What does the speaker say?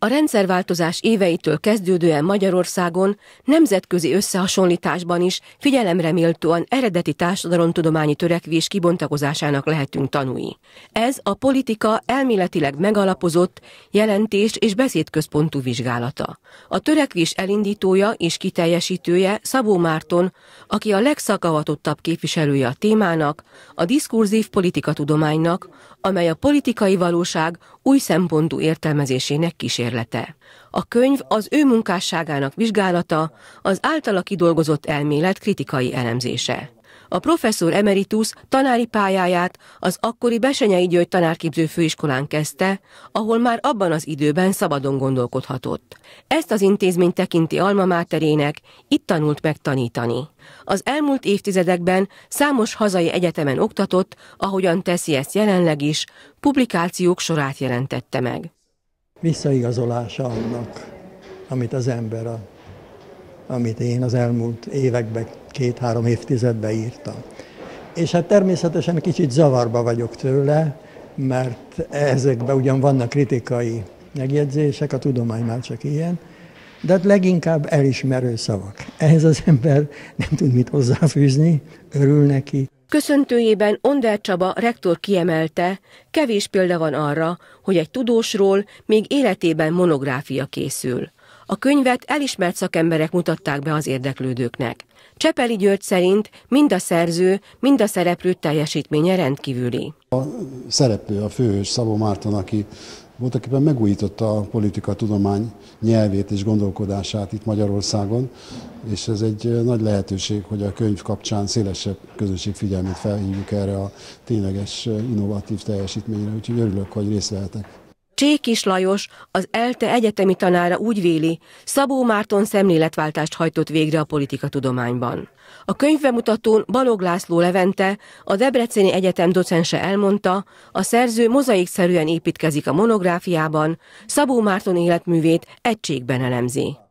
A rendszerváltozás éveitől kezdődően Magyarországon nemzetközi összehasonlításban is figyelemre méltóan eredeti társadalomtudományi törekvés kibontakozásának lehetünk tanúi. Ez a politika elméletileg megalapozott, jelentés és beszédközpontú vizsgálata. A törekvés elindítója és kiteljesítője Szabó Márton, aki a legszakavatottabb képviselője a témának, a diszkurzív politikatudománynak, amely a politikai valóság új szempontú értelmezésének kísérlete. A könyv az ő munkásságának vizsgálata, az általa kidolgozott elmélet kritikai elemzése a professzor emeritus tanári pályáját az akkori Besenyei György tanárképző főiskolán kezdte, ahol már abban az időben szabadon gondolkodhatott. Ezt az intézmény tekinti Alma Máterének, itt tanult meg tanítani. Az elmúlt évtizedekben számos hazai egyetemen oktatott, ahogyan teszi ezt jelenleg is, publikációk sorát jelentette meg. Visszaigazolása annak, amit az ember a amit én az elmúlt években, két-három évtizedben írtam. És hát természetesen kicsit zavarba vagyok tőle, mert ezekben ugyan vannak kritikai megjegyzések, a tudomány már csak ilyen, de hát leginkább elismerő szavak. Ehhez az ember nem tud mit hozzáfűzni, örül neki. Köszöntőjében Onder Csaba rektor kiemelte, kevés példa van arra, hogy egy tudósról még életében monográfia készül. A könyvet elismert szakemberek mutatták be az érdeklődőknek. Csepeli György szerint mind a szerző, mind a szereplő teljesítménye rendkívüli. A szereplő, a főhős Szabó Márton, aki voltaképpen megújította a politika tudomány nyelvét és gondolkodását itt Magyarországon, és ez egy nagy lehetőség, hogy a könyv kapcsán szélesebb közönség figyelmét felhívjuk erre a tényleges innovatív teljesítményre, úgyhogy örülök, hogy részt vehetek. Csékis Lajos, az ELTE egyetemi tanára úgy véli, Szabó Márton szemléletváltást hajtott végre a politikatudományban. A könyvemutatón Balog László Levente, a Debreceni Egyetem docense elmondta, a szerző mozaikszerűen építkezik a monográfiában, Szabó Márton életművét egységben elemzi.